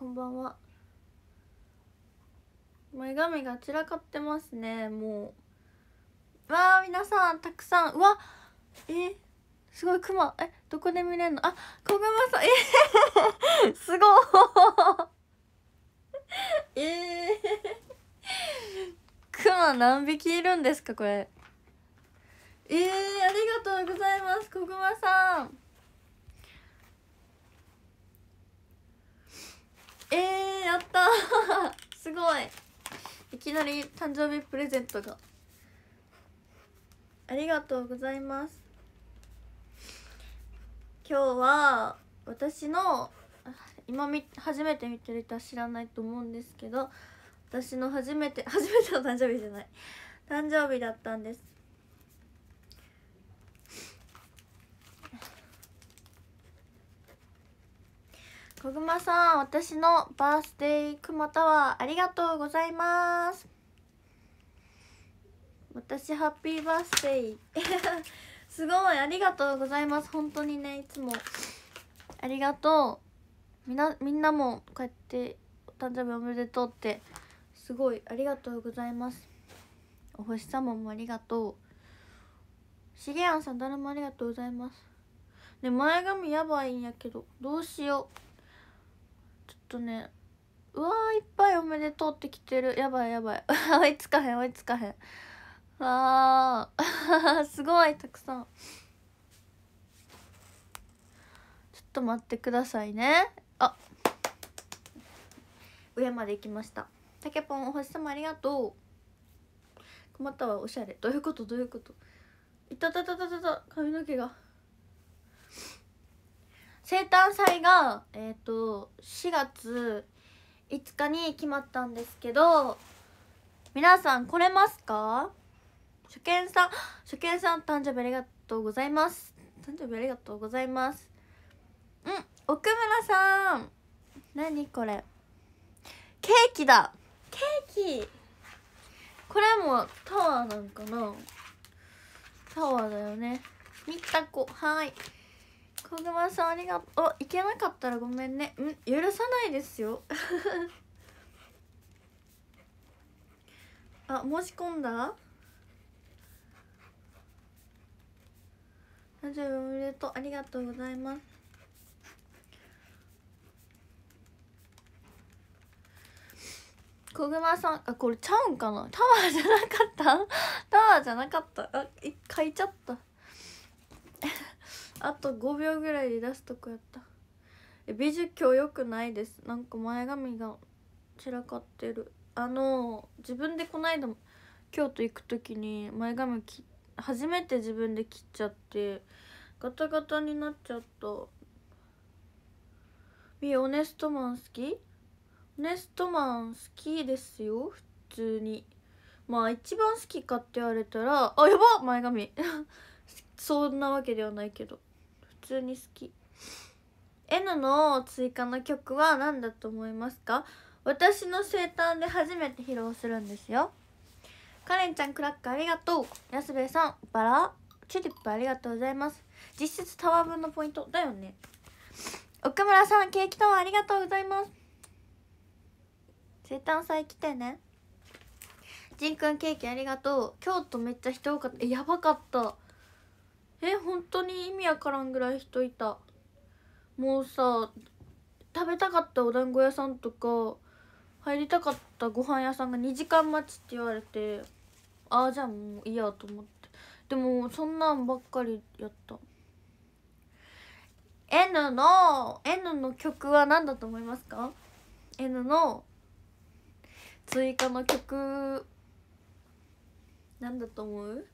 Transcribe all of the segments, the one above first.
こんばんは前髪が散らかってますねもうわあ皆さんたくさんうわえー、すごいクマえどこで見れるのあ小熊さんえー、すごいえー、クマ何匹いるんですかこれえー、ありがとうございます小熊さんえー、やった すごいいきなり誕生日プレゼントがありがとうございます今日は私の今み初めて見てる人は知らないと思うんですけど私の初めて初めての誕生日じゃない誕生日だったんですぐまさん私のバースデーくまたーありがとうございます私ハッピーバースデー すごいありがとうございます本当にねいつもありがとうみなみんなもこうやってお誕生日おめでとうってすごいありがとうございますお星様もありがとうシげアンさん誰もありがとうございますね前髪やばいんやけどどうしようとねうわーいっぱいおめでとうってきてるやばいやばい 追いつかへん追いつかへんわあ すごいたくさんちょっと待ってくださいねあ上まで行きましたたけぽんお星様ありがとうまたはおしゃれどういうことどういうこといたたたたたた髪の毛が生誕祭がえっ、ー、と4月5日に決まったんですけど皆さん来れますか初見さん初見さん誕生日ありがとうございます誕生日ありがとうございますうん奥村さん何これケーキだケーキこれもタワーなんかなタワーだよねみたこはい小熊さんありがとうあ、いけなかったらごめんねん許さないですよ あ申し込んだラジオおめでとうありがとうございます小熊さんあこれちゃうんかなタワーじゃなかったタワーじゃなかったあ書いちゃったあと5秒ぐらいで出すとこやった美術今日よくないですなんか前髪が散らかってるあの自分でこないだ京都行く時に前髪き初めて自分で切っちゃってガタガタになっちゃったみオネストマン好きオネストマン好きですよ普通にまあ一番好きかって言われたらあやば前髪 そんなわけではないけど通に好き N の追加の曲は何だと思いますか私の生誕で初めて披露するんですよカレンちゃんクラッカーありがとう安部さんバラチューリップありがとうございます実質タワー分のポイントだよね奥村さんケーキタワーありがとうございます生誕祭来てねじんくんケーキありがとう京都めっちゃ人多かったやばかったえ本当に意味わからんぐらい人いたもうさ食べたかったお団子屋さんとか入りたかったご飯屋さんが2時間待ちって言われてああじゃあもういいやと思ってでもそんなんばっかりやった N の N の曲は何だと思いますか N の追加の曲何だと思う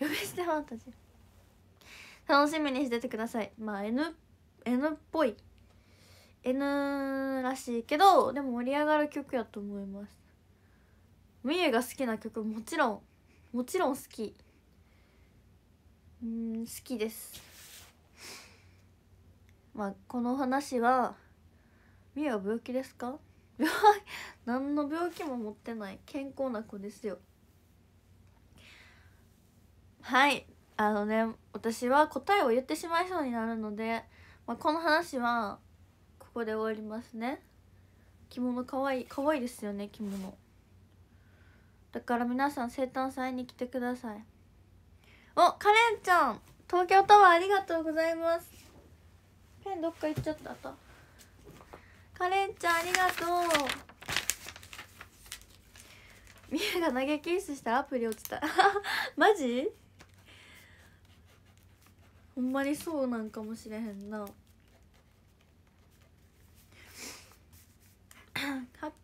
呼び捨てファンタジー楽しみにしててくださいまあ N, N っぽい N らしいけどでも盛り上がる曲やと思いますみゆが好きな曲もちろんもちろん好きうん好きですまあこの話はみゆは病気ですか 病何の病気も持ってない健康な子ですよはいあのね私は答えを言ってしまいそうになるので、まあ、この話はここで終わりますね着物かわいいかわいいですよね着物だから皆さん生誕祭に来てくださいおカレンちゃん東京タワーありがとうございますペンどっか行っちゃったあカレンちゃんありがとうみゆが投げキッスしたアプリ落ちた マジほんまにそうなんかもしれへんなはっ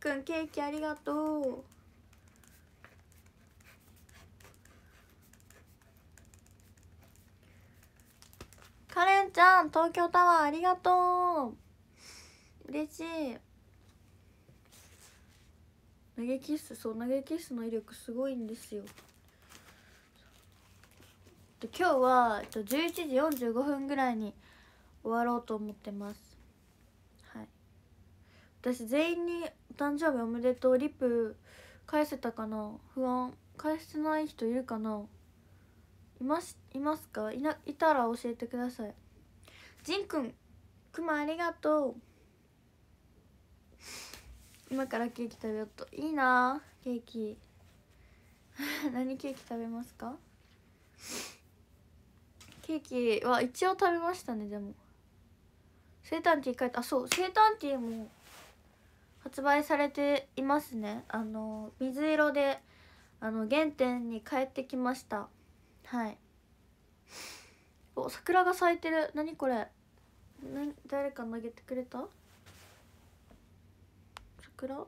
くんケーキありがとうカレンちゃん東京タワーありがとう嬉しい投げキッスそう投げキッスの威力すごいんですよと、今日は、えっと、11時45分ぐらいに終わろうと思ってますはい私全員に「お誕生日おめでとう」リップ返せたかな不安返せない人いるかないますいますかいないたら教えてくださいじんくんくまありがとう今からケーキ食べようといいなケーキ 何ケーキ食べますかケーキは一応食べましたねでも生誕ティー書いてあそう生誕ティーも発売されていますねあの水色であの原点に帰ってきましたはいお桜が咲いてる何これ誰か投げてくれた桜え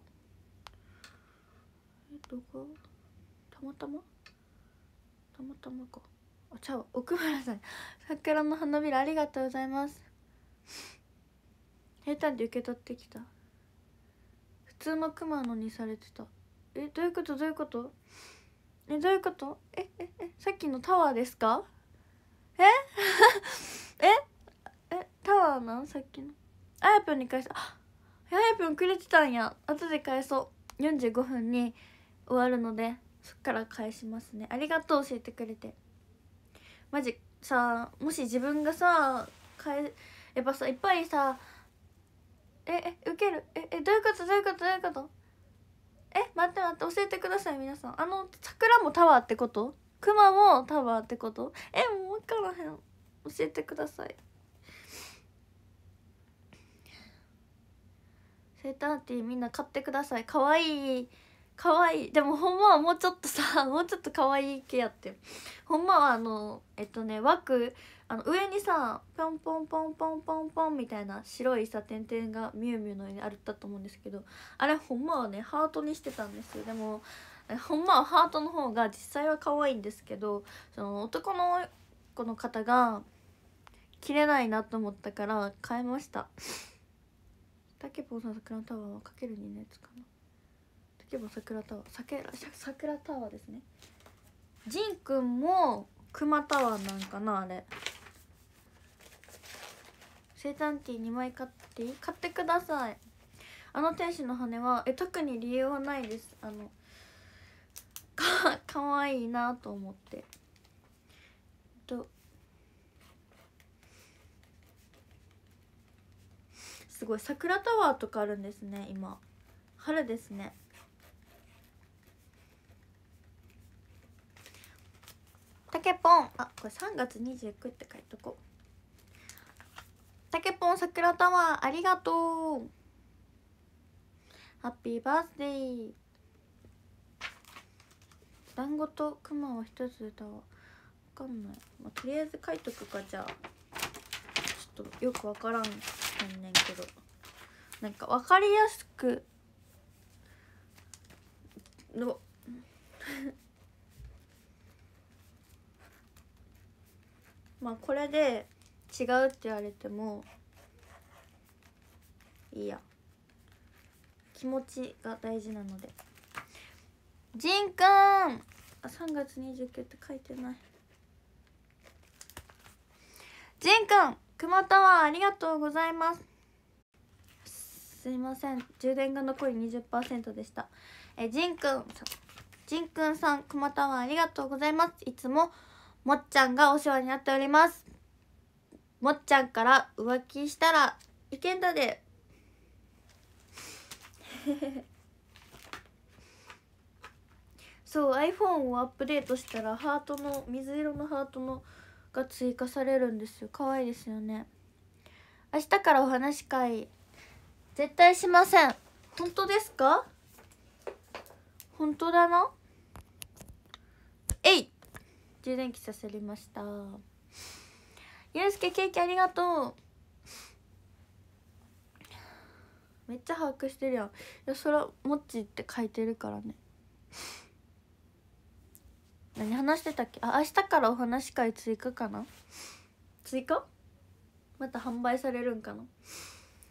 どこたまたまたまたまかちゃ奥村さん桜の花びらありがとうございます平坦で受け取ってきた普通のクマのにされてたえどういうことどういうことえどういうことえええさっきのタワーですかえ ええタワーなんさっきのあやぷんに返したあやぷんくれてたんや後で返そう45分に終わるのでそっから返しますねありがとう教えてくれて。マジさもし自分がさかえやっぱさいっぱいさええ受けるええどういうことどういうことどういうことえ待って待って教えてください皆さんあの桜もタワーってこと熊もタワーってことえもう分からへん教えてくださいセーターティーみんな買ってくださいかわいい可愛いでもほんまはもうちょっとさ もうちょっと可愛い系やってほんまはあのえっとね枠あの上にさポンポンポンポンポンポンみたいな白いさ点々がミュウミュウの上にあるったと思うんですけどあれほんまはねハートにしてたんですよでもほんまはハートの方が実際は可愛いんですけどその男の子の方が着れないなと思ったから変えました。竹ポンさんクランタワーはかける2のやつかな。けば桜タワー桜桜タワーですねジンくんも熊タワーなんかなあれ生誕ティー2枚買っていい買ってくださいあの天使の羽はえ特に理由はないですあのかかわいいなと思ってとすごい桜タワーとかあるんですね今春ですねけぽんあこれ3月29って書いとこたけぽん桜タワーありがとうハッピーバースデー団子とクマを一つ歌わかんない、まあ、とりあえず書いとくかじゃあちょっとよくわからんねんけどなんかわかりやすくのまあこれで違うって言われてもいいや気持ちが大事なのでジンくんあ3月29って書いてないジンくん熊ワはありがとうございますすいません充電が残り20%でしたえジンくんジンくんさん熊ワはありがとうございますいつももっちゃんがお世話になっておりますもっちゃんから浮気したらいけんだで そう iPhone をアップデートしたらハートの水色のハートのが追加されるんですよ可愛いですよね明日からお話会絶対しません本当ですか本当だな充電器させりましたゆうすけケーキありがとうめっちゃ把握してるやんいやそれもっち」って書いてるからね何話してたっけあ明日からお話会追加かな追加また販売されるんかな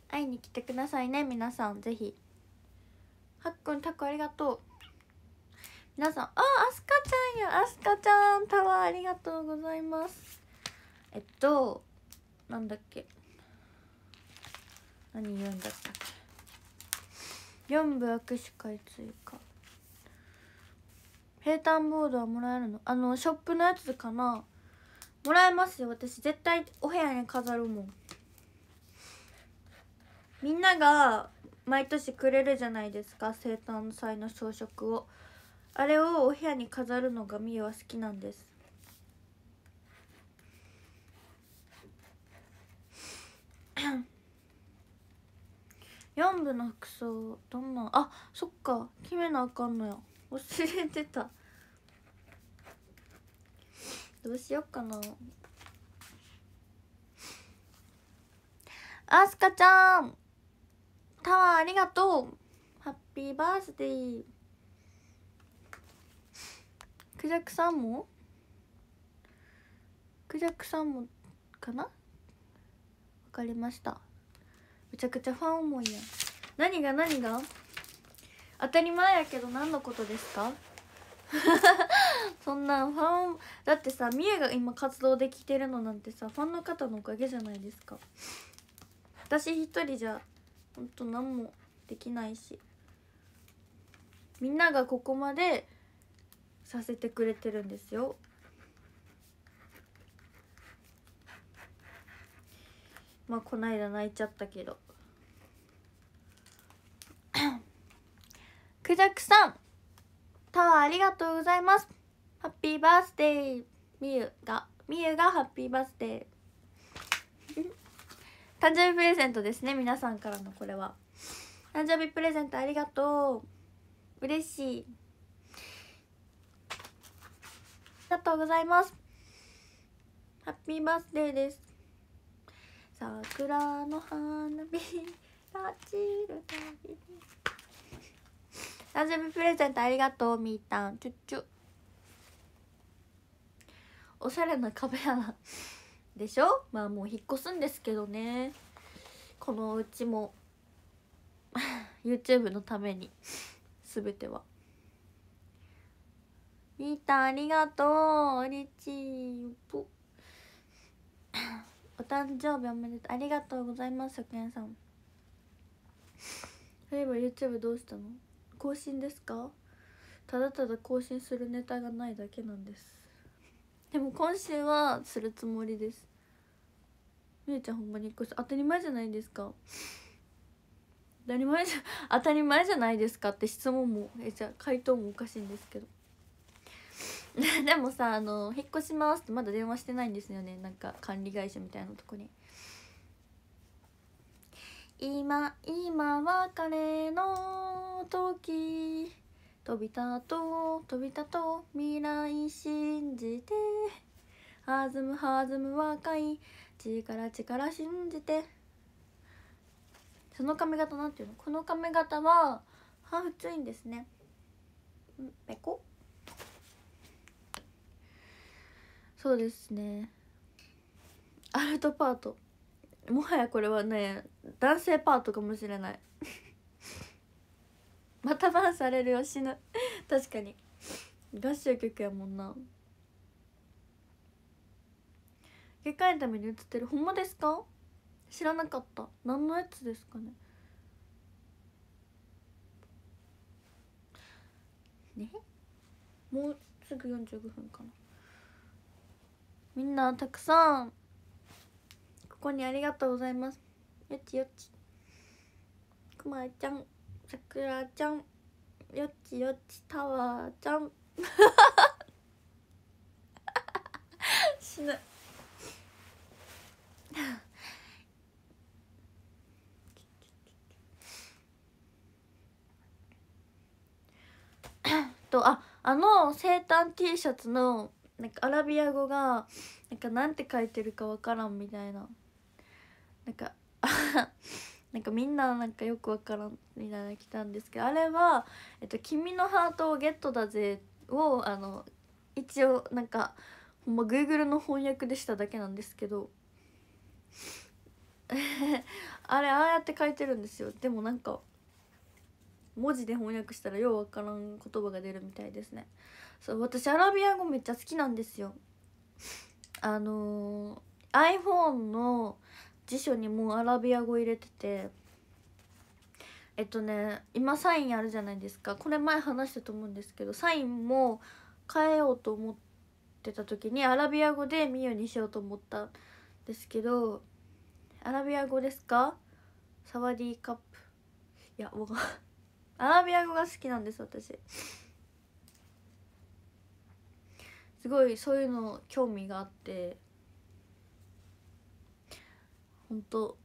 会いに来てくださいね皆さんぜひはっくんたくありがとう皆さんああすかちゃんやあすかちゃんタワーありがとうございますえっとなんだっけ何言うんだったっけ4部握手会追加平坦ボードはもらえるのあのショップのやつかなもらえますよ私絶対お部屋に飾るもんみんなが毎年くれるじゃないですか生誕祭の装飾をあれをお部屋に飾るのがみゆは好きなんです4部の服装どんなあそっか決めなあかんのや忘れてたどうしよっかなあすかちゃんタワーありがとうハッピーバースデークジャクさんもクジャクさんもかなわかりましためちゃくちゃファン思いや何が何が当たり前やけど何のことですか そんなファンだってさみゆが今活動できてるのなんてさファンの方のおかげじゃないですか私一人じゃほんと何もできないしみんながここまでさせてくれてるんですよまあこの間泣いちゃったけど くジャクさんタワーありがとうございますハッピーバースデーみゆがみゆがハッピーバースデー 誕生日プレゼントですね皆さんからのこれは誕生日プレゼントありがとう嬉しいありがとうございますハッピーバースデーです桜の花火、ら散るたび誕生日プレゼントありがとうみーたんチュッチおしゃれな壁穴でしょまあもう引っ越すんですけどねこのうちも YouTube のために全ては。リータありがとうおりちぽお誕生日おめでとうありがとうございます初見さんそういえば YouTube どうしたの更新ですかただただ更新するネタがないだけなんですでも今週はするつもりですみゆちゃんほんまに当たり前じゃないですか当たり前じゃ 当たり前じゃないですかって質問もえじゃあ回答もおかしいんですけど でもさあの引っ越しますってまだ電話してないんですよねなんか管理会社みたいなとこに今今別れの時飛びたと飛びたと未来信じて弾む弾む若い力力信じてその髪型なんていうのこの髪型はハーフツインですねんペコそうですねアルトパートもはやこれはね男性パートかもしれない またバンされるよ死ぬ確かに合唱曲やもんな外科医のために映ってるほんまですか知らなかった何のやつですかねねもうすぐ45分かなみんなたくさんここにありがとうございますよちよちくまちゃんさくらちゃんよちよちタワーちゃん 死ぬ とああの生誕 T シャツのなんかアラビア語がなんかなんて書いてるか分からんみたいななんか なんかみんななんかよく分からんみたいな来たんですけどあれは「えっと、君のハートをゲットだぜ」をあの一応なんかほんまグーグルの翻訳でしただけなんですけど あれああやって書いてるんですよでもなんか文字で翻訳したらようわからん言葉が出るみたいですねそう私アラビア語めっちゃ好きなんですよ あのー、iPhone の辞書にもうアラビア語入れててえっとね今サインあるじゃないですかこれ前話したと思うんですけどサインも変えようと思ってた時にアラビア語で「ミユ」にしようと思ったんですけどアラビア語ですかサワディーカップいやわかアラビア語が好きなんです私すごいそういうの興味があって本当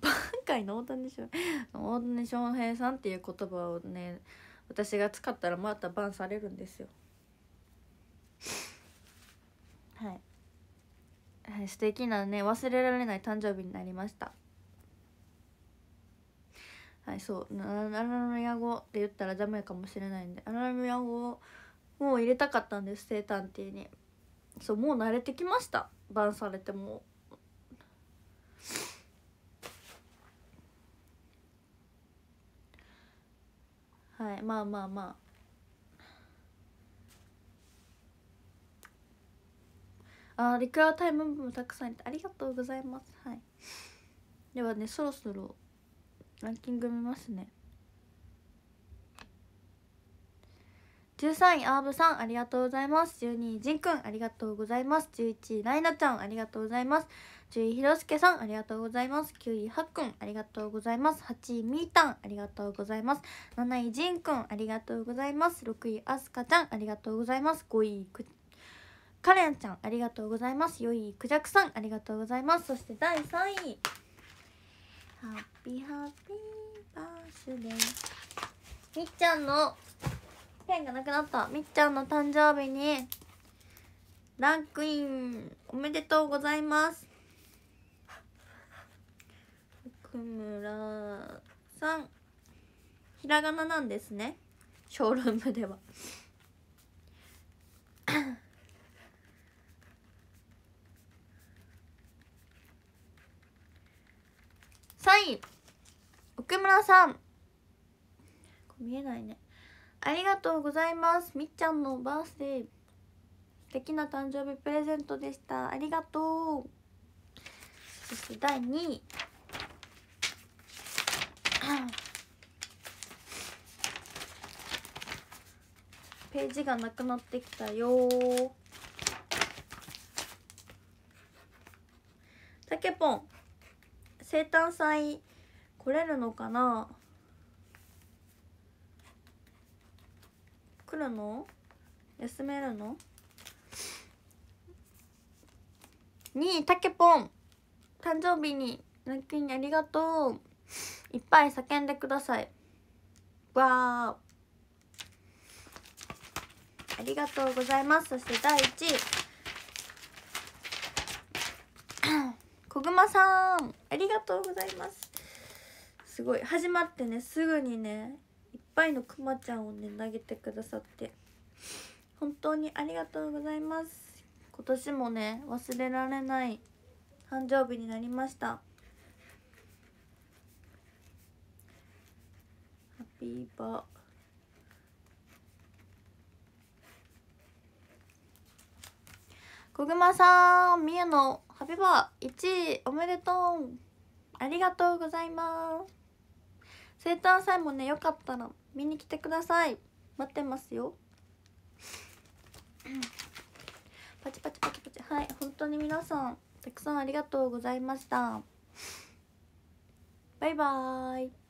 バカイの大谷翔大谷翔平さんっていう言葉をね私が使ったらまたバンされるんですよはい、はい、素敵なね忘れられない誕生日になりましたはいそうアラノヤ語って言ったらダメかもしれないんでアラミヤ語もう入れたかったんです生探偵にそうもう慣れてきましたバンされてもはいまあまあまあああリクエアタイム部もたくさんありがとうございますはいではねそろそろランキング見ますね13位アーブさんありがとうございます12位ジンくんありがとうございます11位ライナちゃんありがとうございます10位ひろすけさんありがとうございます9位ハックンありがとうございます8位みーたんありがとうございます7位ジンくんありがとうございます6位あすかちゃんありがとうございます5位くカレンちゃんありがとうございます4位クジャクさんありがとうございますそして第3位ハッピーハッピーバースデーみっちゃんのペンがなくなったみっちゃんの誕生日にランクインおめでとうございます福村さんひらがななんですねショールームではい奥村さん見えないねありがとうございますみっちゃんのバースデー素敵な誕生日プレゼントでしたありがとうそして第2位 ページがなくなってきたよたけぽん生誕祭来れるのかな来るの休めるの ?2 位たけぽん誕生日にラッにありがとういっぱい叫んでくださいわあありがとうございますそして第1位小熊さんありがとうございますすごい始まってねすぐにねいっぱいのくまちゃんをね投げてくださって本当にありがとうございます今年もね忘れられない誕生日になりましたハッピーバー小熊さん、宮のカピバ1位おめでとうありがとうございます生誕祭もねよかったら見に来てください待ってますよ パチパチパチパチはい本当に皆さんたくさんありがとうございましたバイバーイ